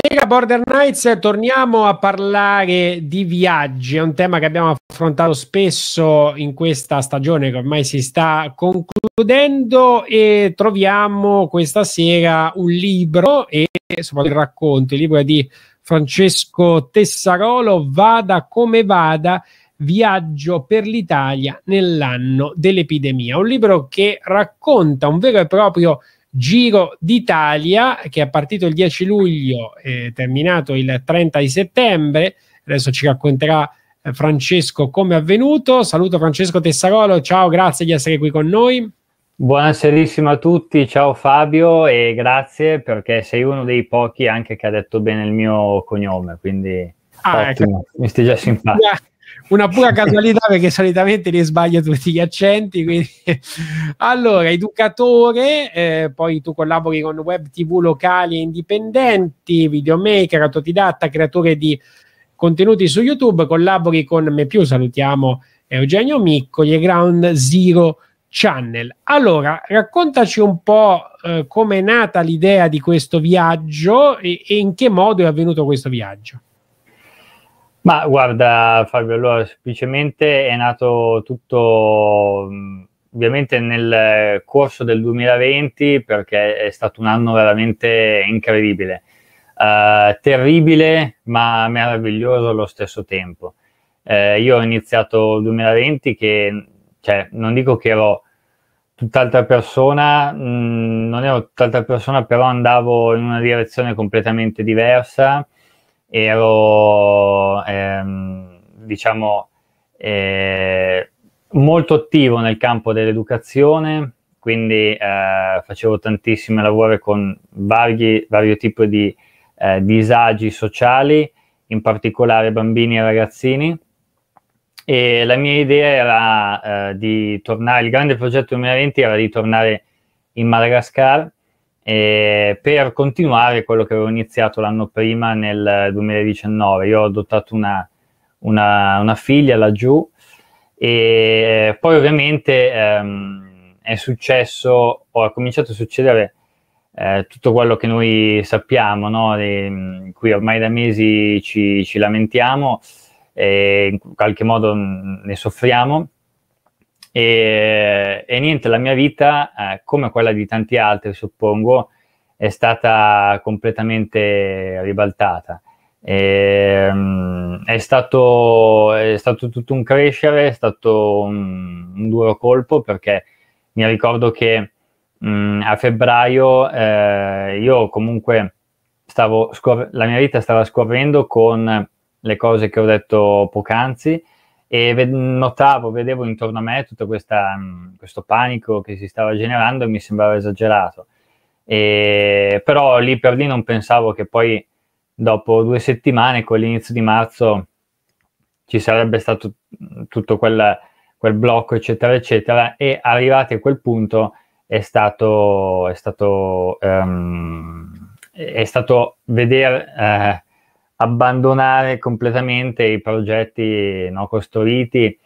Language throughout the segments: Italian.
Buonasera Border Knights, torniamo a parlare di viaggi, è un tema che abbiamo affrontato spesso in questa stagione che ormai si sta concludendo e troviamo questa sera un libro e soprattutto il racconto, il libro è di Francesco Tessarolo, Vada come vada, Viaggio per l'Italia nell'anno dell'epidemia, un libro che racconta un vero e proprio Giro d'Italia che è partito il 10 luglio e terminato il 30 di settembre. Adesso ci racconterà eh, Francesco come è avvenuto. Saluto Francesco Tessarolo, ciao, grazie di essere qui con noi. Buonasera a tutti, ciao Fabio e grazie perché sei uno dei pochi anche che ha detto bene il mio cognome, quindi ah, ecco. ottimo, ecco. mi stai già simpatico. una pura casualità perché solitamente ne sbaglio tutti gli accenti. Quindi... allora, educatore, eh, poi tu collabori con web tv locali e indipendenti, videomaker, autodidatta, creatore di contenuti su YouTube, collabori con me più, salutiamo Eugenio Micco, gli Ground Zero Channel. Allora, raccontaci un po' eh, come è nata l'idea di questo viaggio e, e in che modo è avvenuto questo viaggio. Ma guarda Fabio, allora semplicemente è nato tutto ovviamente nel corso del 2020 perché è stato un anno veramente incredibile, uh, terribile ma meraviglioso allo stesso tempo. Uh, io ho iniziato il 2020 che, cioè, non dico che ero tutt'altra persona, mh, non ero tutt'altra persona, però andavo in una direzione completamente diversa ero, ehm, diciamo, eh, molto attivo nel campo dell'educazione, quindi eh, facevo tantissime lavori con vari, vari tipi di eh, disagi sociali, in particolare bambini e ragazzini. E la mia idea era eh, di tornare, il grande progetto 2020 era di tornare in Madagascar eh, per continuare quello che avevo iniziato l'anno prima nel 2019. Io ho adottato una, una, una figlia laggiù e eh, poi ovviamente ehm, è successo, o ha cominciato a succedere eh, tutto quello che noi sappiamo, no? di cui mm, ormai da mesi ci, ci lamentiamo e in qualche modo mm, ne soffriamo e, e niente, la mia vita, eh, come quella di tanti altri, suppongo, è stata completamente ribaltata. E, ehm, è, stato, è, stato, tutto un crescere, è stato un, un duro colpo perché mi ricordo che mh, mm, a febbraio eh, io comunque stavo scor- la mia vita stava scorrendo con le cose che ho detto poc'anzi e notavo, vedevo intorno a me tutto questa, questo panico che si stava generando e mi sembrava esagerato. E, però lì per lì non pensavo che poi dopo due settimane, con l'inizio di marzo, ci sarebbe stato tutto quel, quel blocco, eccetera, eccetera. E arrivati a quel punto è stato, è stato, um, è stato vedere eh, abbandonare completamente i progetti no, costruiti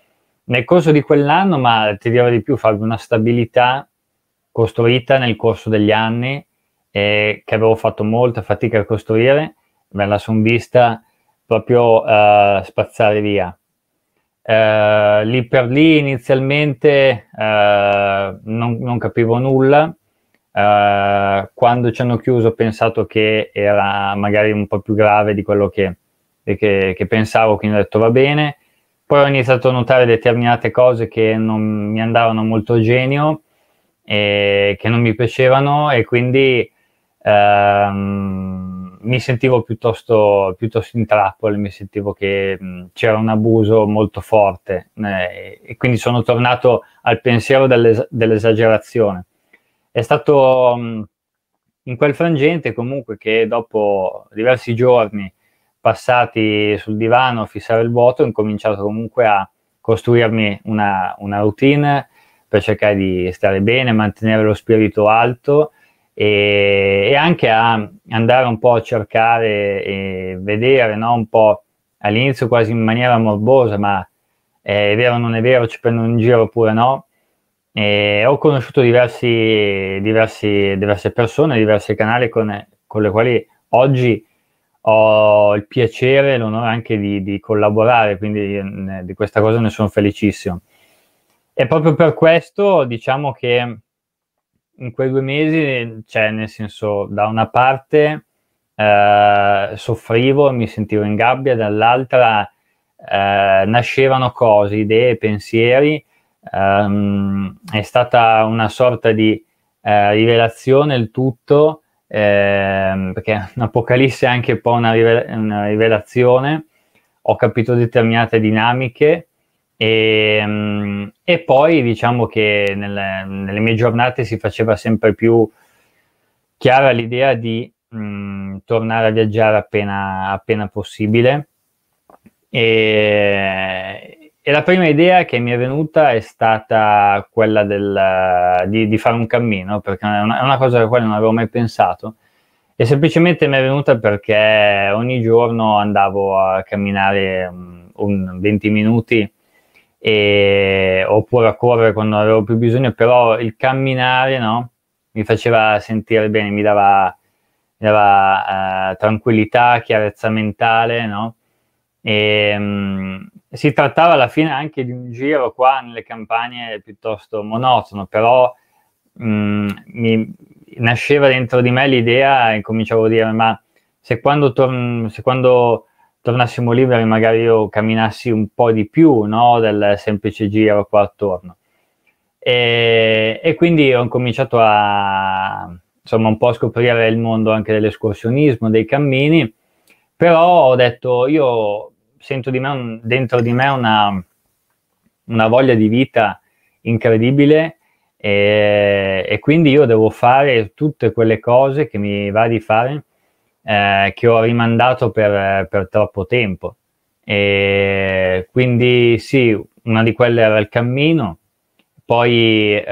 nel corso di quell'anno, ma ti dirò di più, farvi una stabilità costruita nel corso degli anni eh, che avevo fatto molta fatica a costruire, me la sono vista proprio eh, spazzare via. Eh, lì per lì inizialmente eh, non, non capivo nulla, eh, quando ci hanno chiuso ho pensato che era magari un po' più grave di quello che, che, che pensavo, quindi ho detto va bene. Poi ho iniziato a notare determinate cose che non mi andavano molto genio e che non mi piacevano e quindi ehm, mi sentivo piuttosto, piuttosto in trappola, mi sentivo che mh, c'era un abuso molto forte eh, e quindi sono tornato al pensiero dell'es- dell'esagerazione è stato mh, mm, in quel frangente comunque che dopo diversi giorni passati sul divano a fissare il vuoto ho incominciato comunque a costruirmi una, una routine per cercare di stare bene, mantenere lo spirito alto e, e anche a andare un po' a cercare e vedere no? un po' all'inizio quasi in maniera morbosa, ma è vero o non è vero, ci prendono in giro oppure no, e ho conosciuto diversi, diversi, diverse persone, diversi canali con, con, le quali oggi ho il piacere e l'onore anche di, di, collaborare, quindi mm, eh, di questa cosa ne sono felicissimo. E proprio per questo diciamo che in quei due mesi, cioè nel senso, da una parte eh, soffrivo, mi sentivo in gabbia, dall'altra eh, nascevano cose, idee, pensieri um, è stata una sorta di eh, rivelazione il tutto, eh, perché un'apocalisse è anche un po' una, rivel- una rivelazione, ho capito determinate dinamiche e, um, e poi diciamo che nelle, nelle, mie giornate si faceva sempre più chiara l'idea di mh, mm, tornare a viaggiare appena, appena possibile. E, e la prima idea che mi è venuta è stata quella del, di, di, fare un cammino, perché è una, è una cosa alla quale non avevo mai pensato. E semplicemente mi è venuta perché ogni giorno andavo a camminare um, un 20 minuti e, oppure a correre quando avevo più bisogno, però il camminare no, mi faceva sentire bene, mi dava, mi dava uh, tranquillità, chiarezza mentale, no? E, um, si trattava alla fine anche di un giro qua nelle campagne piuttosto monotono, però mh, mm, mi nasceva dentro di me l'idea e cominciavo a dire ma se quando, tor- se quando tornassimo liberi magari io camminassi un po' di più no, del semplice giro qua attorno. E, e quindi ho cominciato a insomma un po' scoprire il mondo anche dell'escursionismo, dei cammini, però ho detto io sento di me un, dentro di me una, una, voglia di vita incredibile e, e, quindi io devo fare tutte quelle cose che mi va di fare eh, che ho rimandato per, per troppo tempo. E quindi sì, una di quelle era il cammino, poi eh,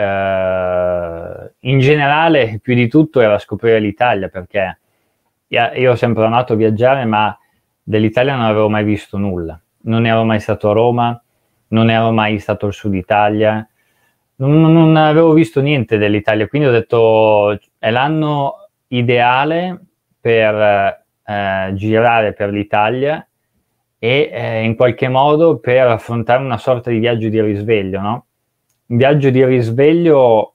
in generale più di tutto era scoprire l'Italia perché io ho sempre amato viaggiare ma dell'Italia non avevo mai visto nulla, non ero mai stato a Roma, non ero mai stato al sud Italia, non, non avevo visto niente dell'Italia, quindi ho detto è l'anno ideale per eh, girare per l'Italia e eh, in qualche modo per affrontare una sorta di viaggio di risveglio, no? Un viaggio di risveglio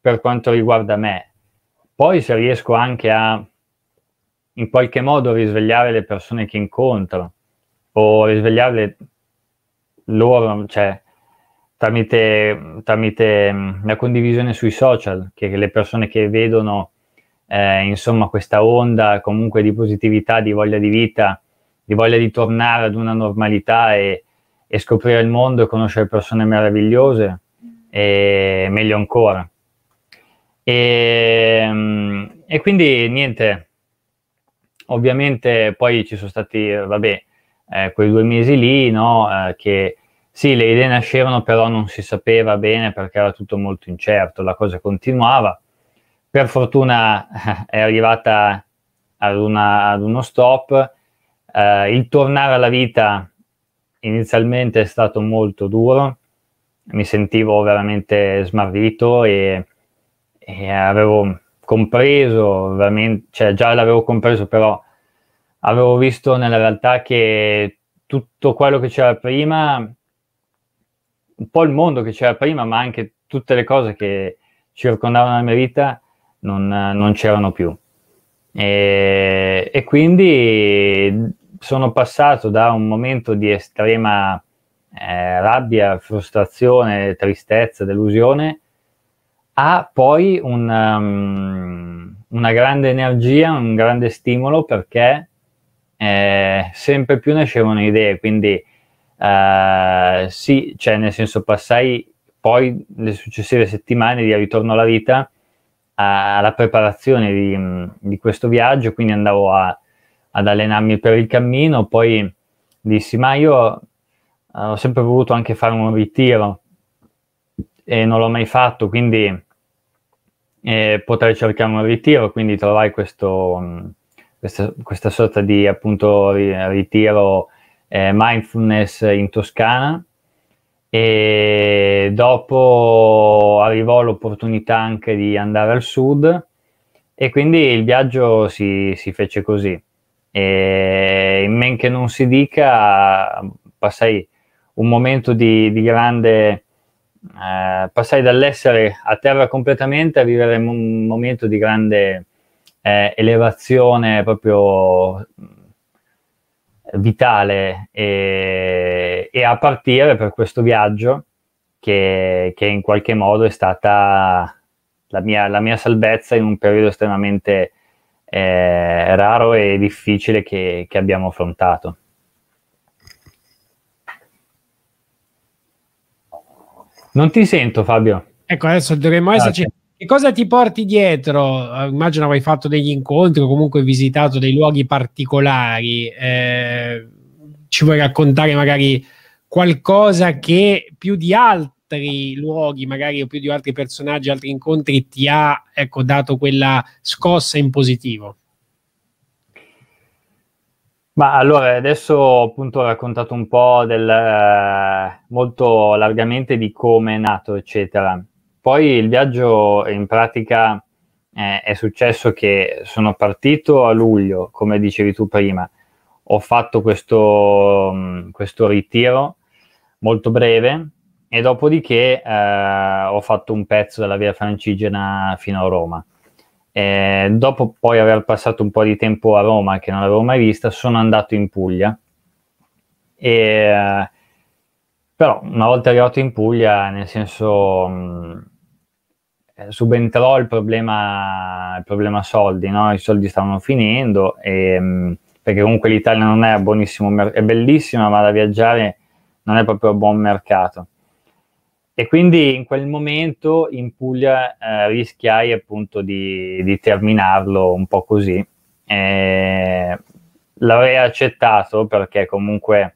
per quanto riguarda me. Poi se riesco anche a in qualche modo risvegliare le persone che incontro o risvegliarle loro, cioè tramite, tramite mm, la condivisione sui social, che le persone che vedono eh, insomma questa onda comunque di positività, di voglia di vita, di voglia di tornare ad una normalità e, e scoprire il mondo e conoscere persone meravigliose, e meglio ancora. E, mm, e quindi niente, Ovviamente poi ci sono stati, vabbè, eh, quei due mesi lì, no, eh, che sì, le idee nascevano, però non si sapeva bene perché era tutto molto incerto, la cosa continuava. Per fortuna è arrivata ad, una, ad uno stop. Eh, il tornare alla vita inizialmente è stato molto duro, mi sentivo veramente smarrito e, e avevo compreso, veramente, cioè già l'avevo compreso, però avevo visto nella realtà che tutto quello che c'era prima, un po' il mondo che c'era prima, ma anche tutte le cose che circondavano la mia vita non, non c'erano più. E, e, quindi sono passato da un momento di estrema eh, rabbia, frustrazione, tristezza, delusione ha poi una, um, una grande energia, un grande stimolo perché eh, sempre più nascevano idee, quindi eh, sì, cioè nel senso passai poi le successive settimane di ritorno alla vita a, alla preparazione di, mm, di, questo viaggio, quindi andavo a, ad allenarmi per il cammino, poi dissi ma io eh, ho sempre voluto anche fare un ritiro e non l'ho mai fatto, quindi eh, poter cercare un ritiro, quindi trovare questo, mm, questa, questa, sorta di appunto ritiro eh, mindfulness in Toscana e dopo arrivò l'opportunità anche di andare al sud e quindi il viaggio si, si fece così e in men che non si dica passai un momento di, di grande eh, passai dall'essere a terra completamente a vivere un momento di grande eh, elevazione proprio mm, vitale e, e, a partire per questo viaggio che, che in qualche modo è stata la mia, la mia salvezza in un periodo estremamente eh, raro e difficile che, che abbiamo affrontato. Non ti sento, Fabio. Ecco, adesso dovremmo ah, esserci. Che cosa ti porti dietro? Eh, immagino avrai fatto degli incontri o comunque visitato dei luoghi particolari. Eh, ci vuoi raccontare magari qualcosa che più di altri luoghi, magari o più di altri personaggi, altri incontri, ti ha ecco, dato quella scossa in positivo? Ma allora, adesso appunto ho raccontato un po' del, eh, molto largamente di come è nato, eccetera. Poi il viaggio in pratica eh, è successo che sono partito a luglio, come dicevi tu prima, ho fatto questo, mm, questo ritiro molto breve e dopodiché eh, ho fatto un pezzo della via Francigena fino a Roma. Eh, dopo poi aver passato un po' di tempo a Roma, che non l'avevo mai vista, sono andato in Puglia. E, però una volta arrivato in Puglia, nel senso, mh, mm, eh, subentrò il problema, il problema soldi, no? i soldi stavano finendo, e, mh, mm, perché comunque l'Italia non è buonissimo, è bellissima, ma da viaggiare non è proprio buon mercato. E quindi in quel momento in Puglia eh, rischiai appunto di, di, terminarlo un po' così. E eh, l'avrei accettato perché comunque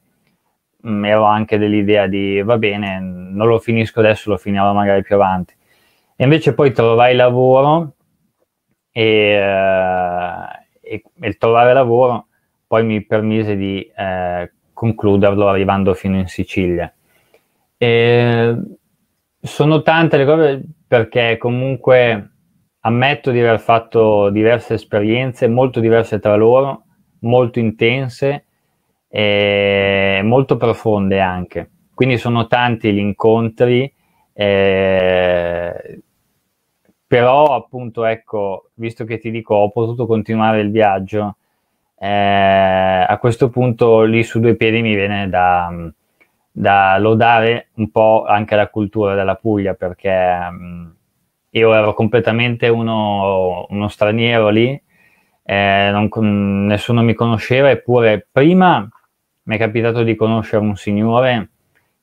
mh, mm, ero anche dell'idea di va bene, non lo finisco adesso, lo finirò magari più avanti. E invece poi trovai lavoro e, eh, e, e il trovare lavoro poi mi permise di eh, concluderlo arrivando fino in Sicilia. E sono tante le cose perché comunque ammetto di aver fatto diverse esperienze, molto diverse tra loro, molto intense e molto profonde anche. Quindi sono tanti gli incontri, eh, però appunto ecco, visto che ti dico ho potuto continuare il viaggio, eh, a questo punto lì su due piedi mi viene da da lodare un po' anche la cultura della Puglia perché mh, io ero completamente uno, uno straniero lì, eh, non, nessuno mi conosceva eppure prima mi è capitato di conoscere un signore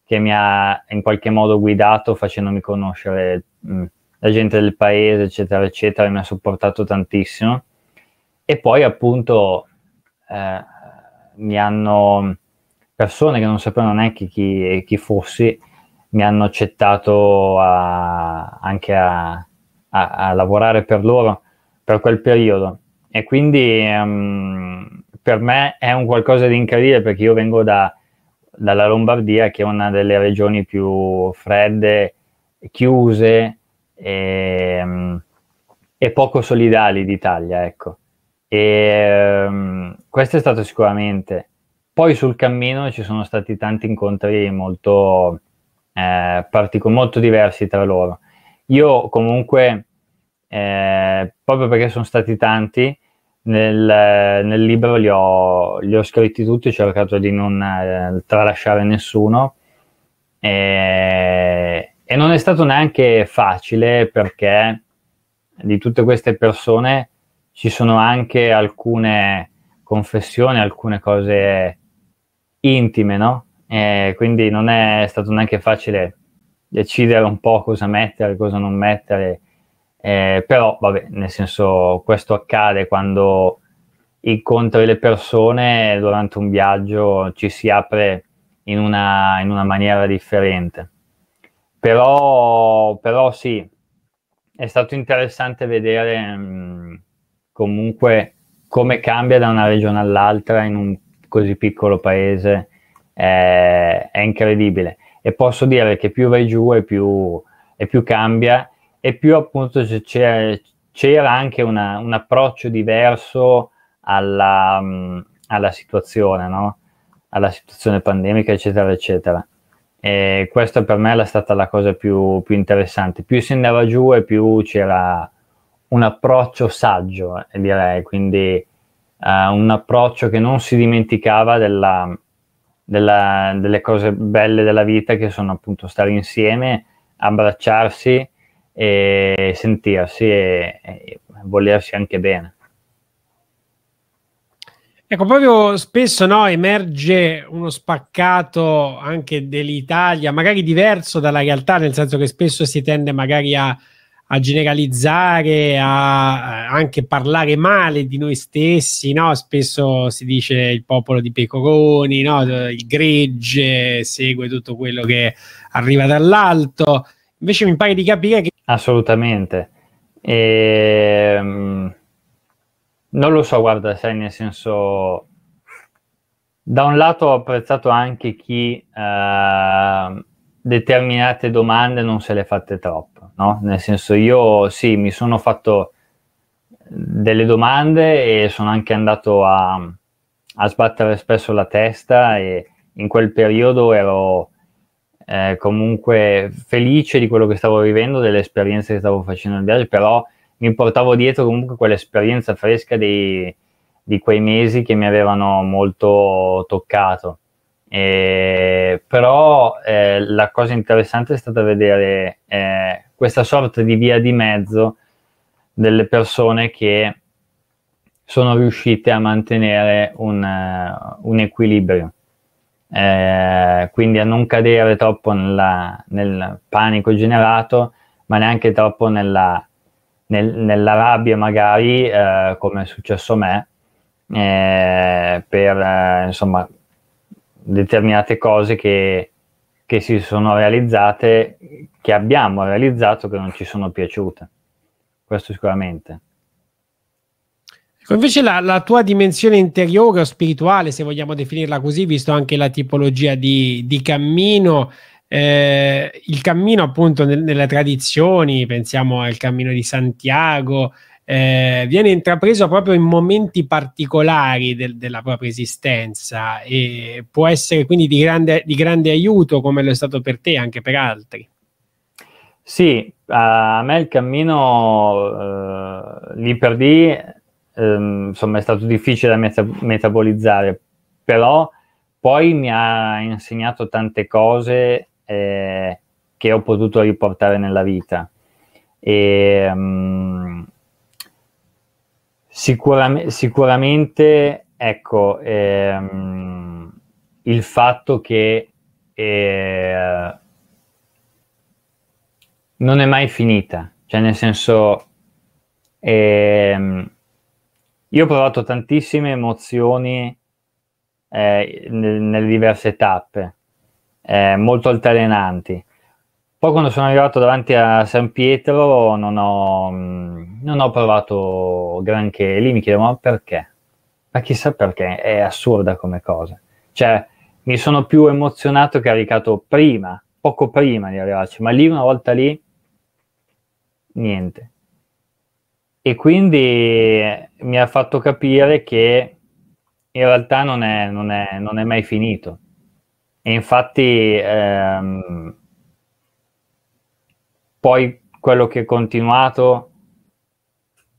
che mi ha in qualche modo guidato facendomi conoscere mh, la gente del paese eccetera eccetera e mi ha supportato tantissimo e poi appunto eh, mi hanno persone che non sapevano neanche chi, chi fossi mi hanno accettato a, anche a, a, a, lavorare per loro per quel periodo e quindi um, per me è un qualcosa di incredibile perché io vengo da, dalla Lombardia che è una delle regioni più fredde, chiuse e, um, e poco solidali d'Italia ecco e um, ehm, questo è stato sicuramente poi sul cammino ci sono stati tanti incontri molto, eh, partic- molto diversi tra loro. Io comunque, eh, proprio perché sono stati tanti, nel, nel libro li ho, li ho, scritti tutti, ho cercato di non eh, tralasciare nessuno e, e non è stato neanche facile perché di tutte queste persone ci sono anche alcune confessioni, alcune cose intime, no? Eh, quindi non è stato neanche facile decidere un po' cosa mettere, cosa non mettere, eh, però vabbè, nel senso questo accade quando incontri le persone durante un viaggio, ci si apre in una, in una maniera differente. Però, però sì, è stato interessante vedere mh, mm, comunque come cambia da una regione all'altra in un così piccolo paese è, è incredibile. E posso dire che più vai giù e più, e più cambia, e più appunto c'era anche una, un approccio diverso alla, alla situazione, no? alla situazione pandemica, eccetera, eccetera. E questa per me è stata la cosa più, più interessante. Più si andava giù e più c'era un approccio saggio, eh, direi. Quindi uh, un approccio che non si dimenticava della, della, delle cose belle della vita che sono appunto stare insieme, abbracciarsi e sentirsi e, e volersi anche bene. Ecco, proprio spesso no, emerge uno spaccato anche dell'Italia, magari diverso dalla realtà, nel senso che spesso si tende magari a a generalizzare, a anche parlare male di noi stessi, no? Spesso si dice il popolo di pecoroni, no? Il gregge segue tutto quello che arriva dall'alto. Invece mi pare di capire che... Assolutamente. Ehm... Non lo so, guarda, sai, nel senso... Da un lato ho apprezzato anche chi eh, determinate domande non se le fatte troppo no? Nel senso io sì, mi sono fatto delle domande e sono anche andato a, a sbattere spesso la testa e in quel periodo ero eh, comunque felice di quello che stavo vivendo, delle esperienze che stavo facendo nel viaggio, però mi portavo dietro comunque quell'esperienza fresca di, di quei mesi che mi avevano molto toccato. Eh, però eh, la cosa interessante è stata vedere eh, questa sorta di via di mezzo delle persone che sono riuscite a mantenere un, uh, un equilibrio, eh, quindi a non cadere troppo nella, nel panico generato, ma neanche troppo nella, nel, nella rabbia magari, eh, come è successo a me, per insomma determinate cose che, che si sono realizzate, che abbiamo realizzato, che non ci sono piaciute. Questo sicuramente. Ecco, invece la, la, tua dimensione interiore o spirituale, se vogliamo definirla così, visto anche la tipologia di, di cammino, eh, il cammino appunto nel, nelle tradizioni, pensiamo al cammino di Santiago, eh, viene intrapreso proprio in momenti particolari del, della propria esistenza e può essere quindi di grande, di grande aiuto come lo è stato per te anche per altri. Sì, a me il cammino eh, lì per lì ehm, insomma è stato difficile da meta- metabolizzare, però poi mi ha insegnato tante cose eh, che ho potuto riportare nella vita. E, um, Sicuram- sicuramente, ecco, ehm, il fatto che eh, non è mai finita, cioè nel senso, ehm, io ho provato tantissime emozioni eh, nelle diverse tappe, eh, molto altalenanti. Poi quando sono arrivato davanti a San Pietro non ho, mm, non ho provato granché, lì mi chiedevo ma perché? Ma chissà perché, è assurda come cosa. Cioè, mi sono più emozionato e caricato prima, poco prima di arrivarci, ma lì una volta lì, niente. E quindi eh, mi ha fatto capire che in realtà non è, non è, non è mai finito. E infatti ehm, poi quello che è continuato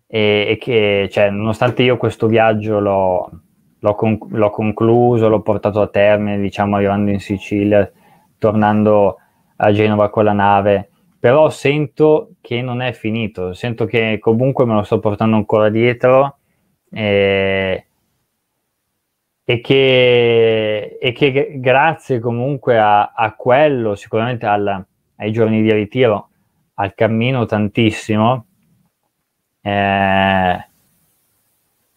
e, e che, cioè, nonostante io questo viaggio l'ho, l'ho, con, l'ho, concluso, l'ho portato a termine, diciamo, arrivando in Sicilia, tornando a Genova con la nave, però sento che non è finito, sento che comunque me lo sto portando ancora dietro e, eh, e, che, e che, grazie comunque a, a quello, sicuramente alla, ai giorni di ritiro, al cammino tantissimo eh,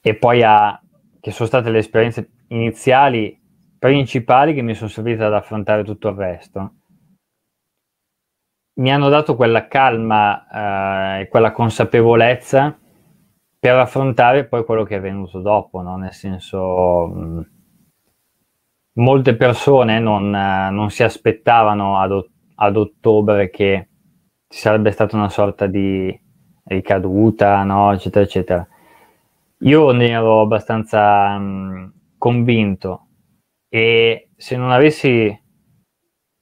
e poi a, che sono state le esperienze iniziali principali che mi sono servite ad affrontare tutto il resto. Mi hanno dato quella calma eh, e quella consapevolezza per affrontare poi quello che è venuto dopo, no? nel senso mh, molte persone non, eh, non si aspettavano ad, ad, ottobre che ci sarebbe stata una sorta di ricaduta, no? eccetera, eccetera. Io ne ero abbastanza mh, mm, convinto e se non avessi,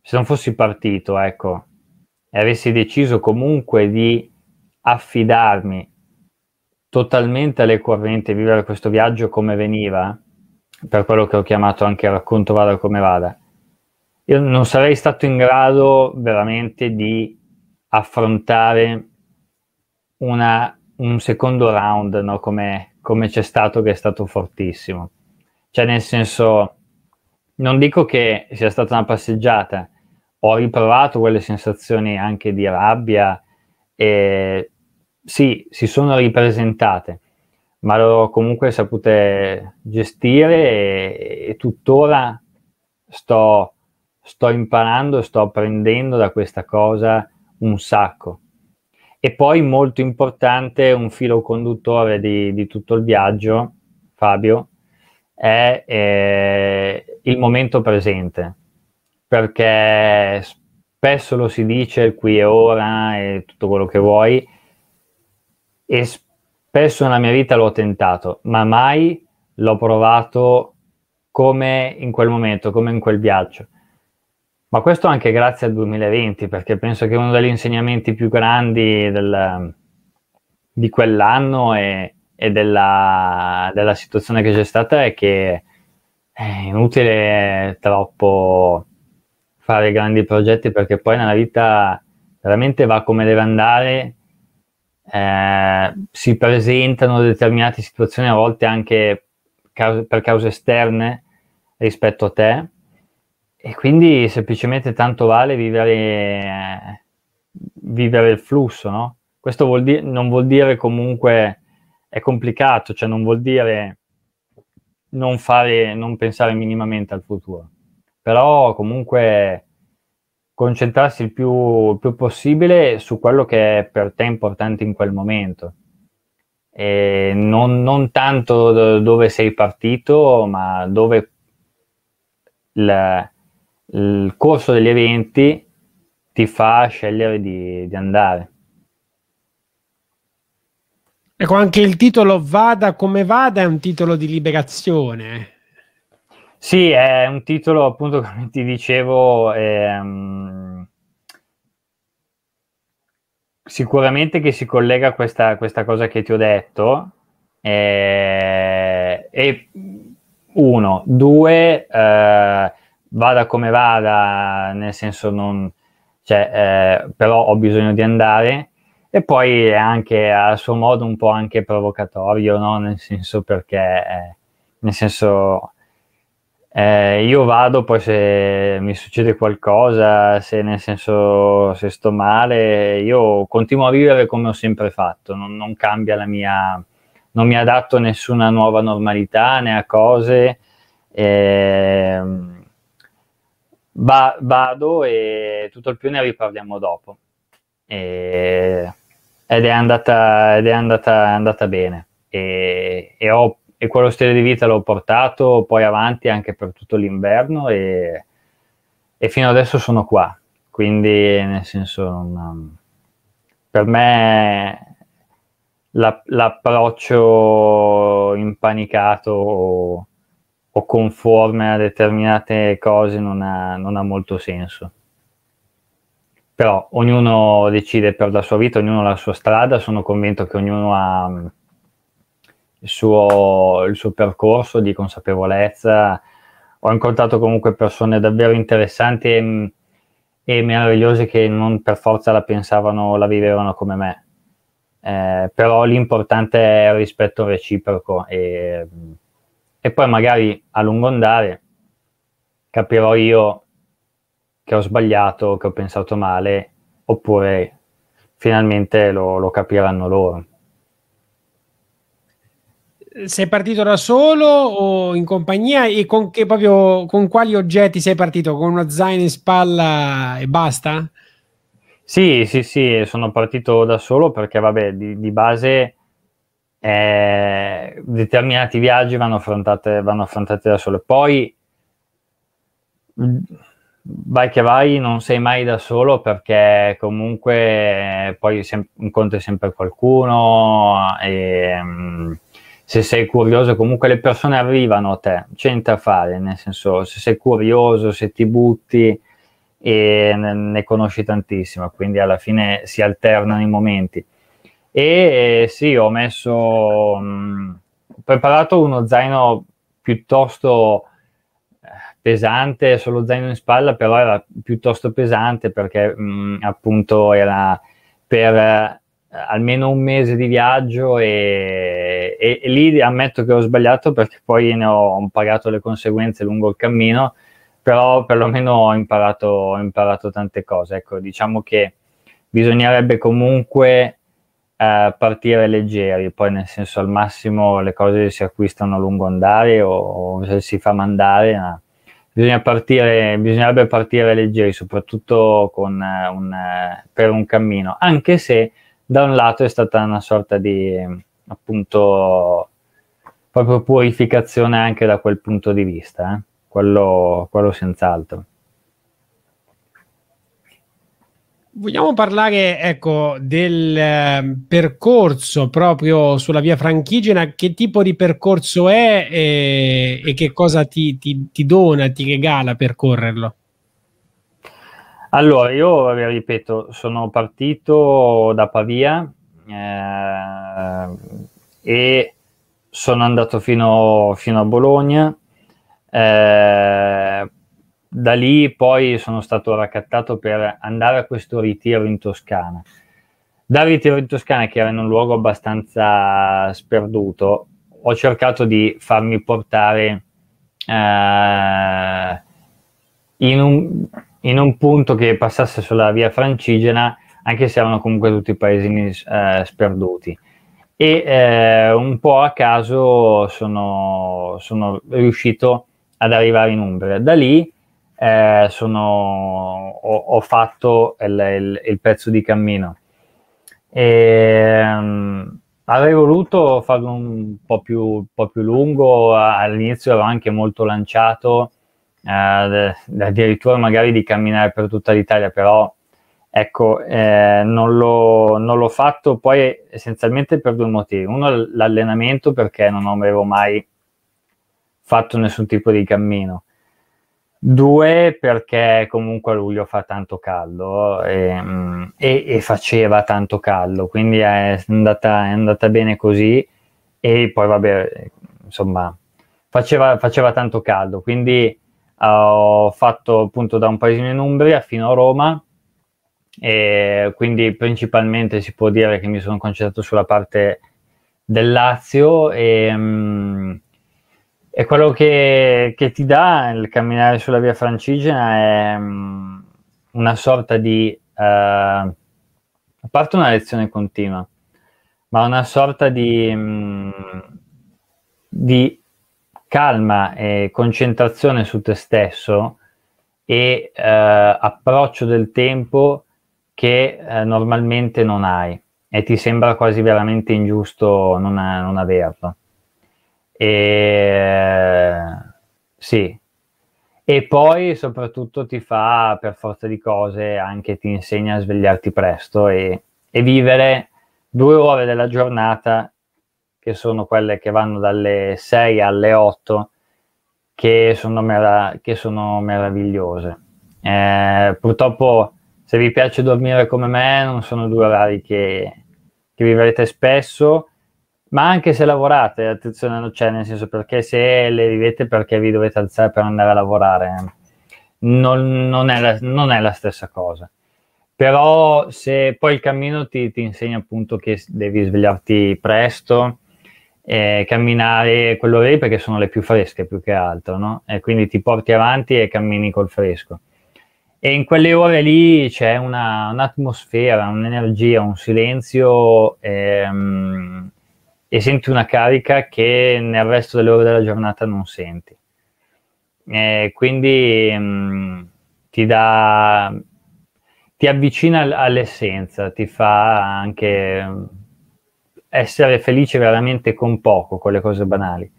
se non fossi partito, ecco, e avessi deciso comunque di affidarmi totalmente alle correnti, vivere questo viaggio come veniva, per quello che ho chiamato anche racconto vada come vada, io non sarei stato in grado veramente di affrontare una, un secondo round no? come, come c'è stato che è stato fortissimo. Cioè nel senso, non dico che sia stata una passeggiata, ho riprovato quelle sensazioni anche di rabbia e sì, si sono ripresentate, ma l'ho comunque sapute gestire e, e tuttora sto, sto imparando, sto apprendendo da questa cosa un sacco. E poi molto importante, un filo conduttore di, di tutto il viaggio, Fabio, è eh, il momento presente, perché spesso lo si dice qui e ora e tutto quello che vuoi, e spesso nella mia vita l'ho tentato, ma mai l'ho provato come in quel momento, come in quel viaggio. Ma questo anche grazie al 2020, perché penso che uno degli insegnamenti più grandi del, di quell'anno e, e della, della, situazione che c'è stata è che è inutile troppo fare grandi progetti perché poi nella vita veramente va come deve andare, eh, si presentano determinate situazioni a volte anche per cause esterne rispetto a te e quindi semplicemente tanto vale vivere, vivere il flusso, no? Questo vuol dire, non vuol dire comunque è complicato, cioè non vuol dire non, fare, non pensare minimamente al futuro, però comunque concentrarsi il più, il più possibile su quello che è per te importante in quel momento. E non, non tanto dove sei partito, ma dove la, il corso degli eventi ti fa scegliere di, di andare. Ecco, anche il titolo Vada come vada è un titolo di liberazione. Sì, è un titolo appunto come ti dicevo, ehm, sicuramente che si collega a questa, questa, cosa che ti ho detto. Eh, e uno, due, eh, vada come vada, nel senso non... Cioè, eh, però ho bisogno di andare e poi è anche a suo modo un po' anche provocatorio, no? Nel senso perché... Eh, nel senso... Eh, io vado, poi se mi succede qualcosa, se nel senso se sto male, io continuo a vivere come ho sempre fatto, non, non cambia la mia, non mi adatto a nessuna nuova normalità né a cose. Eh, Ba- vado e tutto il più ne riparliamo dopo. E... Ed è andata, ed è andata, è andata bene. E, e, ho, e quello stile di vita l'ho portato poi avanti anche per tutto l'inverno e, e fino adesso sono qua. Quindi, nel senso, non, um, per me l'approccio impanicato o conforme a determinate cose non ha, non ha molto senso. Però ognuno decide per la sua vita, ognuno la sua strada, sono convinto che ognuno ha mm, il suo, il suo percorso di consapevolezza. Ho incontrato comunque persone davvero interessanti e, mm, e meravigliose che non per forza la pensavano, la vivevano come me. Eh, però l'importante è il rispetto reciproco e, mm, e poi magari a lungo andare capirò io che ho sbagliato, che ho pensato male, oppure finalmente lo, lo capiranno loro. Sei partito da solo o in compagnia e con, che, proprio, con quali oggetti sei partito? Con uno zaino in spalla e basta? Sì, sì, sì, sono partito da solo perché vabbè, di, di base eh, determinati viaggi vanno affrontati, vanno affrontati da solo. Poi mm, vai che vai, non sei mai da solo perché comunque eh, poi sem- incontri sempre qualcuno e um, se sei curioso comunque le persone arrivano a te, c'è interfare, nel senso se sei curioso, se ti butti e ne, ne conosci tantissimo, quindi alla fine si alternano i momenti. E eh, sì, ho messo, mh, mm, ho preparato uno zaino piuttosto eh, pesante, solo zaino in spalla, però era piuttosto pesante perché mh, mm, appunto era per eh, almeno un mese di viaggio e, e, e, lì ammetto che ho sbagliato perché poi ne ho pagato le conseguenze lungo il cammino, però perlomeno ho imparato, ho imparato tante cose. Ecco, diciamo che bisognerebbe comunque eh, partire leggeri, poi nel senso al massimo le cose si acquistano a lungo andare o, o se si fa mandare, ma bisogna partire, bisognerebbe partire leggeri, soprattutto con, eh, un, eh, per un cammino, anche se da un lato è stata una sorta di appunto proprio purificazione anche da quel punto di vista, eh. quello, quello senz'altro. Vogliamo parlare ecco, del eh, percorso proprio sulla via Franchigena, che tipo di percorso è e, e che cosa ti, ti, ti, dona, ti regala percorrerlo? Allora, io ripeto, sono partito da Pavia eh, e sono andato fino, fino a Bologna. Eh, da lì poi sono stato raccattato per andare a questo ritiro in Toscana. Dal ritiro in Toscana, che era in un luogo abbastanza sperduto, ho cercato di farmi portare eh, in, un, in, un, punto che passasse sulla via francigena, anche se erano comunque tutti paesini eh, sperduti. E eh, un po' a caso sono, sono riuscito ad arrivare in Umbria. Da lì eh, sono, ho, ho, fatto il, il, il, pezzo di cammino. E, um, avrei voluto farlo un po' più, po più lungo, all'inizio ero anche molto lanciato, eh, addirittura magari di camminare per tutta l'Italia, però ecco, eh, non, l'ho, non, l'ho, fatto poi essenzialmente per due motivi. Uno l'allenamento perché non avevo mai fatto nessun tipo di cammino Due, perché comunque a luglio fa tanto caldo e, ehm, e, e faceva tanto caldo, quindi è andata, è andata, bene così e poi vabbè, insomma, faceva, faceva tanto caldo, quindi eh, ho fatto appunto da un paesino in Umbria fino a Roma e quindi principalmente si può dire che mi sono concentrato sulla parte del Lazio e... Ehm, Mh, e quello che, che, ti dà il camminare sulla via francigena è um, una sorta di, uh, a parte una lezione continua, ma una sorta di, um, di calma e concentrazione su te stesso e uh, approccio del tempo che uh, normalmente non hai e ti sembra quasi veramente ingiusto non, non averlo. E, sì. E poi soprattutto ti fa, per forza di cose, anche ti insegna a svegliarti presto e, e vivere due ore della giornata, che sono quelle che vanno dalle 6 alle 8, che sono, merav- che sono meravigliose. Eh, purtroppo, se vi piace dormire come me, non sono due orari che, che vivrete spesso ma anche se lavorate, attenzione, cioè nel senso perché se le vivete perché vi dovete alzare per andare a lavorare, non, non, è, la, non è, la, stessa cosa. Però se poi il cammino ti, ti insegna appunto che devi svegliarti presto, eh, camminare quell'ora lì perché sono le più fresche più che altro, no? E quindi ti porti avanti e cammini col fresco. E in quelle ore lì c'è una, un'atmosfera, un'energia, un silenzio. Ehm, e senti una carica che nel resto delle ore della giornata non senti. E eh, quindi mh, mm, ti dà ti avvicina all'essenza, ti fa anche mm, essere felice veramente con poco, con le cose banali.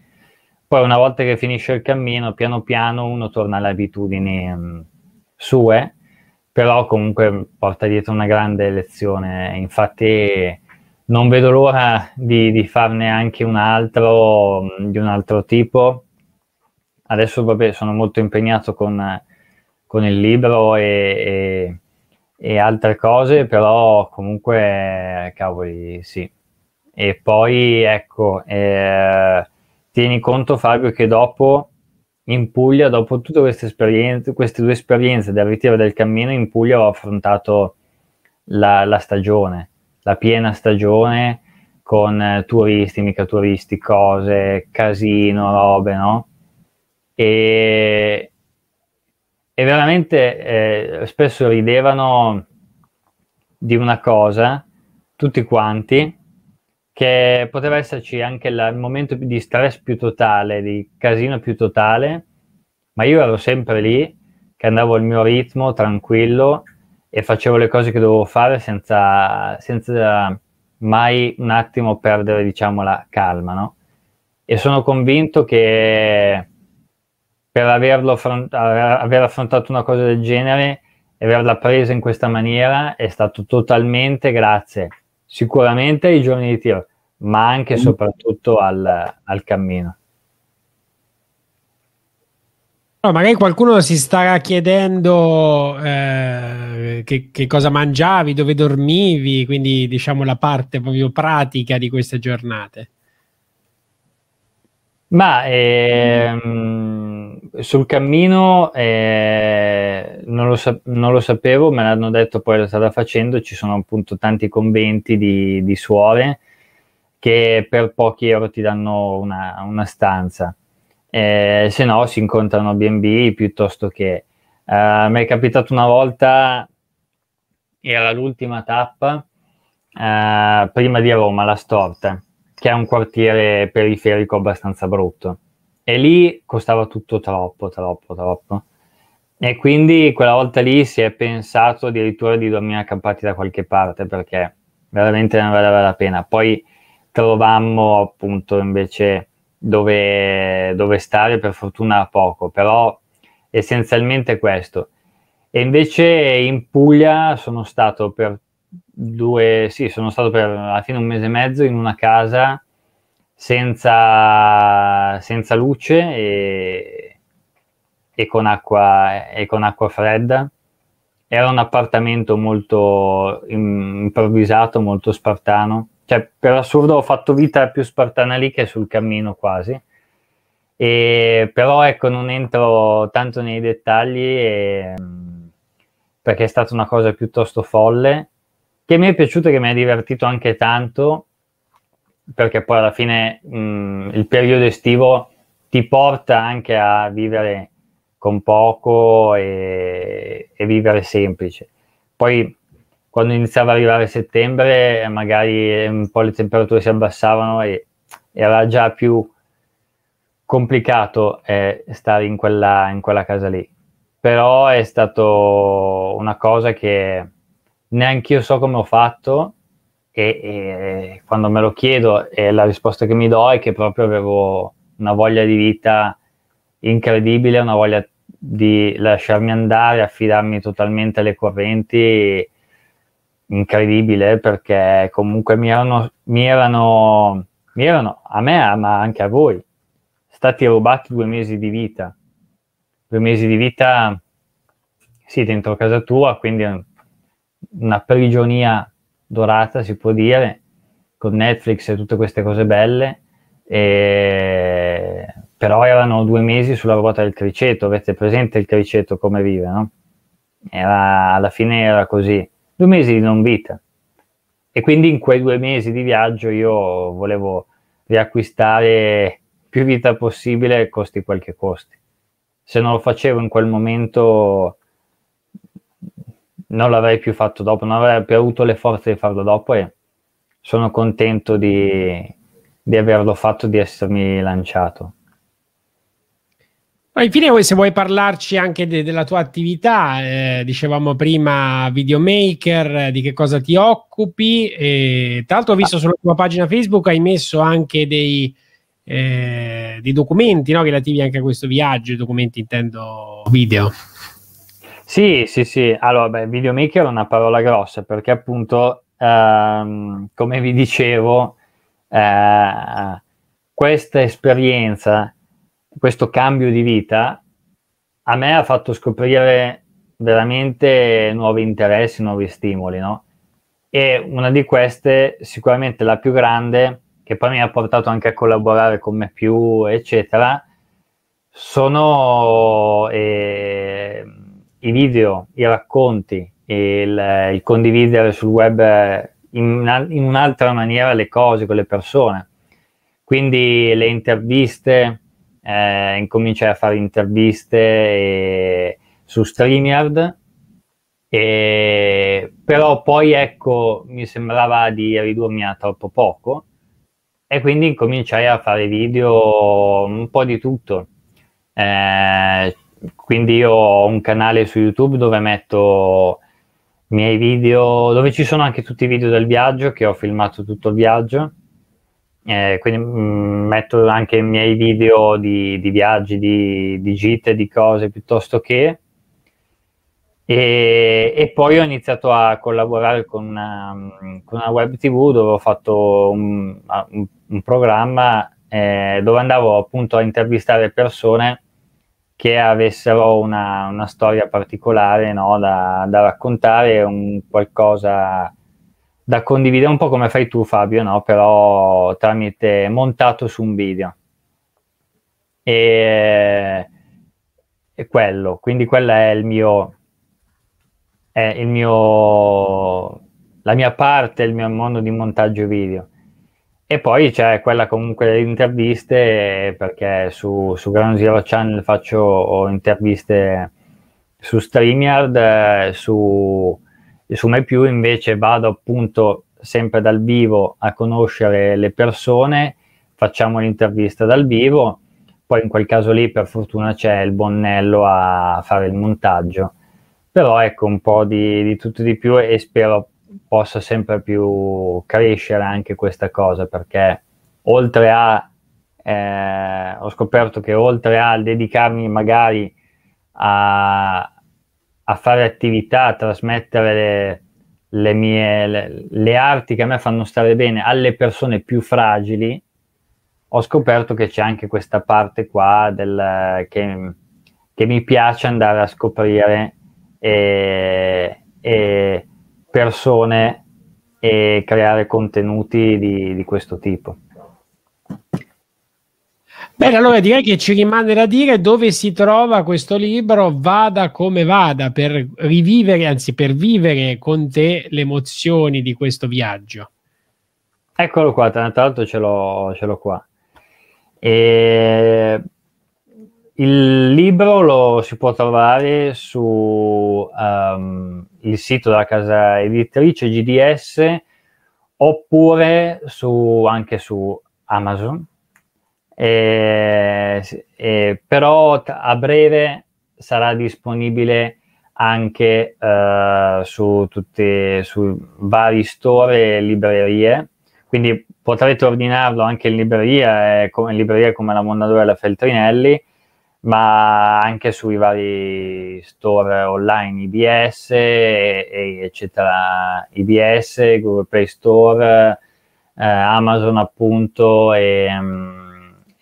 Poi una volta che finisce il cammino, piano piano uno torna alle abitudini mh, mm, sue, però comunque porta dietro una grande lezione. Infatti non vedo l'ora di, di, farne anche un altro di un altro tipo. Adesso vabbè, sono molto impegnato con, con il libro e, e, e, altre cose, però comunque cavoli, sì. E poi ecco, eh, tieni conto, Fabio, che dopo in Puglia, dopo tutte queste, esperienze, queste due esperienze del ritiro del cammino, in Puglia ho affrontato la, la stagione la piena stagione con eh, turisti, mica turisti, cose, casino, robe, no? E, e veramente eh, spesso ridevano di una cosa, tutti quanti, che poteva esserci anche la, il momento di stress più totale, di casino più totale, ma io ero sempre lì, che andavo al mio ritmo, tranquillo, e facevo le cose che dovevo fare senza, senza mai un attimo perdere diciamo, la calma. No? E sono convinto che per affront- aver affrontato una cosa del genere e averla presa in questa maniera è stato totalmente grazie sicuramente ai giorni di tiro, ma anche e soprattutto al, al cammino. No, magari qualcuno si starà chiedendo eh, che, che, cosa mangiavi, dove dormivi, quindi diciamo la parte proprio pratica di queste giornate. Ma ehm, sul cammino eh, non, lo sa- non, lo sapevo, me l'hanno detto poi la strada facendo, ci sono appunto tanti conventi di, di suore che per pochi euro ti danno una, una stanza eh, se no si incontrano B&B piuttosto che... Uh, mi è capitato una volta, era l'ultima tappa, uh, prima di Roma, la Storta, che è un quartiere periferico abbastanza brutto. E lì costava tutto troppo, troppo, troppo. E quindi quella volta lì si è pensato addirittura di dormire accampati da qualche parte perché veramente non valeva la pena. Poi trovammo appunto invece dove, dove stare, per fortuna poco, però essenzialmente questo. E invece in Puglia sono stato per due, sì, sono stato per alla fine un mese e mezzo in una casa senza, senza luce e, e, con acqua, e con acqua fredda. Era un appartamento molto improvvisato, molto spartano cioè, per assurdo ho fatto vita più spartana lì che sul cammino quasi. E, però ecco, non entro tanto nei dettagli e, mm, perché è stata una cosa piuttosto folle, che mi è piaciuta e che mi ha divertito anche tanto, perché poi alla fine mh, mm, il periodo estivo ti porta anche a vivere con poco e, e vivere semplice. Poi quando iniziava ad arrivare settembre magari un po' le temperature si abbassavano e era già più complicato eh, stare in quella, in quella casa lì. Però è stata una cosa che neanche io so come ho fatto e, e quando me lo chiedo e la risposta che mi do è che proprio avevo una voglia di vita incredibile, una voglia di lasciarmi andare, affidarmi totalmente alle correnti incredibile perché comunque mi erano, mi erano, mi erano a me ma anche a voi stati rubati due mesi di vita due mesi di vita sì dentro casa tua quindi una prigionia dorata si può dire con Netflix e tutte queste cose belle e... però erano due mesi sulla ruota del criceto avete presente il criceto come vive no? Era, alla fine era così due mesi di non vita. E quindi in quei due mesi di viaggio io volevo riacquistare più vita possibile, costi quel che costi. Se non lo facevo in quel momento, non l'avrei più fatto dopo, non avrei più avuto le forze di farlo dopo e sono contento di, di averlo fatto, di essermi lanciato. Ma infine, se vuoi parlarci anche de della tua attività, eh, dicevamo prima videomaker, di che cosa ti occupi. E, tra l'altro, ho visto sulla tua pagina Facebook hai messo anche dei, eh, dei documenti no, relativi anche a questo viaggio, documenti intendo video. Sì, sì, sì. Allora, beh, videomaker è una parola grossa perché appunto, ehm, come vi dicevo, eh, questa esperienza questo cambio di vita a me ha fatto scoprire veramente nuovi interessi, nuovi stimoli, no? E una di queste, sicuramente la più grande, che poi mi ha portato anche a collaborare con me più, eccetera, sono eh, i video, i racconti, il, il condividere sul web in, in un'altra maniera le cose con le persone. Quindi le interviste, eh, incominciai a fare interviste e, eh, su StreamYard, e, però poi ecco mi sembrava di ridurmi a troppo poco e quindi incominciai a fare video un po' di tutto. Eh, quindi io ho un canale su YouTube dove metto i miei video, dove ci sono anche tutti i video del viaggio, che ho filmato tutto il viaggio, eh, quindi mh, mm, metto anche i miei video di, di viaggi, di, di, gite, di cose piuttosto che. E, e poi ho iniziato a collaborare con una, ehm, con una web tv dove ho fatto un, un, un programma eh, dove andavo appunto a intervistare persone che avessero una, una storia particolare no, da, da, raccontare, un qualcosa da condividere un po' come fai tu Fabio, no? però tramite montato su un video. E, e quello, quindi quella è il mio, è il mio, la mia parte, il mio mondo di montaggio video. E poi c'è quella comunque delle interviste, perché su, su Ground Zero Channel faccio interviste su StreamYard, eh, su su Mai Più invece vado appunto sempre dal vivo a conoscere le persone, facciamo l'intervista dal vivo, poi in quel caso lì per fortuna c'è il Bonnello a fare il montaggio. Però ecco un po' di, di tutto di più e spero possa sempre più crescere anche questa cosa perché oltre a eh, ho scoperto che oltre a dedicarmi magari a, a fare attività, a trasmettere le, le mie le, le arti che a me fanno stare bene alle persone più fragili, ho scoperto che c'è anche questa parte qua del, che, che mi piace andare a scoprire e, e persone e creare contenuti di, di questo tipo. Bene, allora direi che ci rimane da dire dove si trova questo libro, vada come vada, per rivivere, anzi per vivere con te le emozioni di questo viaggio. Eccolo qua, tra l'altro ce l'ho, ce l'ho qua. E il libro lo si può trovare su um, il sito della casa editrice GDS oppure su, anche su Amazon eh, eh, però a breve sarà disponibile anche eh, su tutti su vari store e librerie quindi potrete ordinarlo anche in libreria, eh, come, in libreria come la Mondadori e la Feltrinelli ma anche sui vari store online IBS e, e, eccetera IBS Google Play Store eh, Amazon appunto e, mm,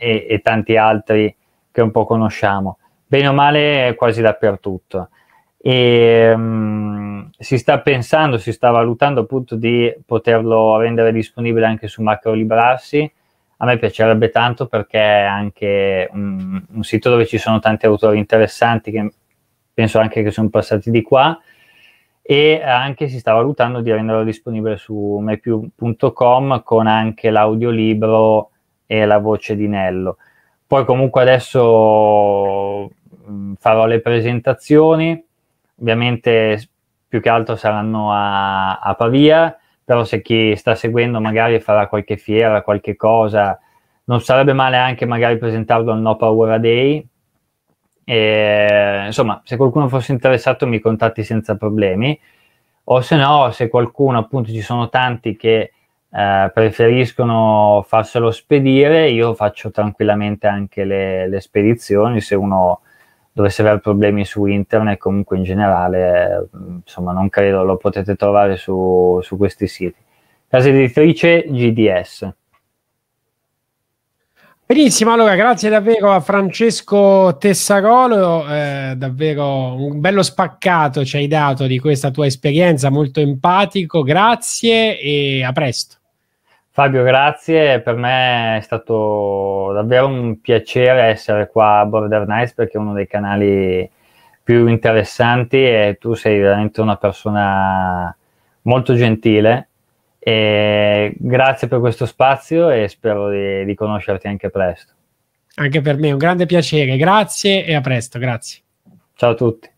e, e tanti altri che un po' conosciamo. Bene o male quasi dappertutto. E, um, si sta pensando, si sta valutando appunto di poterlo rendere disponibile anche su Macro Librarsi. A me piacerebbe tanto perché è anche un, un sito dove ci sono tanti autori interessanti che penso anche che sono passati di qua e anche si sta valutando di renderlo disponibile su mypiu.com con anche l'audiolibro e la voce di Nello. Poi comunque adesso mm, farò le presentazioni, ovviamente più che altro saranno a, a Pavia, però se chi sta seguendo magari farà qualche fiera, qualche cosa, non sarebbe male anche magari presentarlo al No Power a Day. E, insomma, se qualcuno fosse interessato mi contatti senza problemi o se no, se qualcuno appunto ci sono tanti che eh, preferiscono farselo spedire, io faccio tranquillamente anche le, le, spedizioni se uno dovesse avere problemi su internet, comunque in generale, mm, insomma non credo lo potete trovare su, su questi siti. Casa editrice GDS. Benissimo, allora grazie davvero a Francesco Tessarolo, eh, davvero un bello spaccato ci hai dato di questa tua esperienza, molto empatico, grazie e a presto. Fabio, grazie, per me è stato davvero un piacere essere qua a Border Nights perché è uno dei canali più interessanti e tu sei veramente una persona molto gentile. E grazie per questo spazio e spero di, di conoscerti anche presto. Anche per me è un grande piacere, grazie e a presto, grazie. Ciao a tutti.